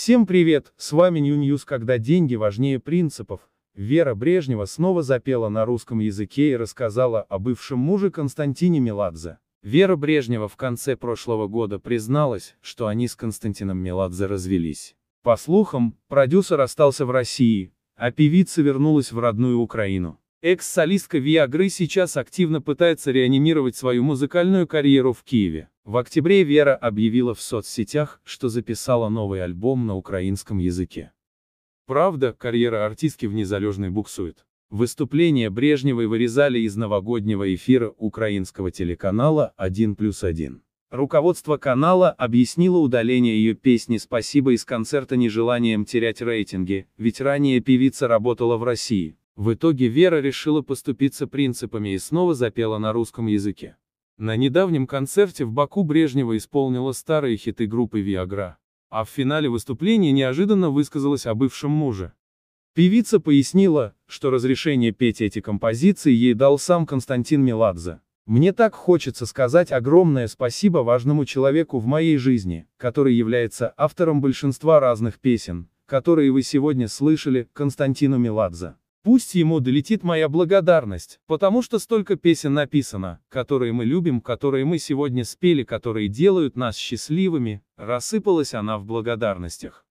Всем привет, с вами New News, когда деньги важнее принципов. Вера Брежнева снова запела на русском языке и рассказала о бывшем муже Константине Меладзе. Вера Брежнева в конце прошлого года призналась, что они с Константином Меладзе развелись. По слухам, продюсер остался в России, а певица вернулась в родную Украину. Экс-солистка Виагры сейчас активно пытается реанимировать свою музыкальную карьеру в Киеве. В октябре Вера объявила в соцсетях, что записала новый альбом на украинском языке. Правда, карьера артистки в незалежной буксует. Выступление Брежневой вырезали из новогоднего эфира украинского телеканала 1 плюс 1. Руководство канала объяснило удаление ее песни «Спасибо» из концерта нежеланием терять рейтинги, ведь ранее певица работала в России. В итоге Вера решила поступиться принципами и снова запела на русском языке. На недавнем концерте в Баку Брежнева исполнила старые хиты группы «Виагра». А в финале выступления неожиданно высказалась о бывшем муже. Певица пояснила, что разрешение петь эти композиции ей дал сам Константин Меладзе. «Мне так хочется сказать огромное спасибо важному человеку в моей жизни, который является автором большинства разных песен, которые вы сегодня слышали, Константину Меладзе. Пусть ему долетит моя благодарность, потому что столько песен написано, которые мы любим, которые мы сегодня спели, которые делают нас счастливыми, рассыпалась она в благодарностях.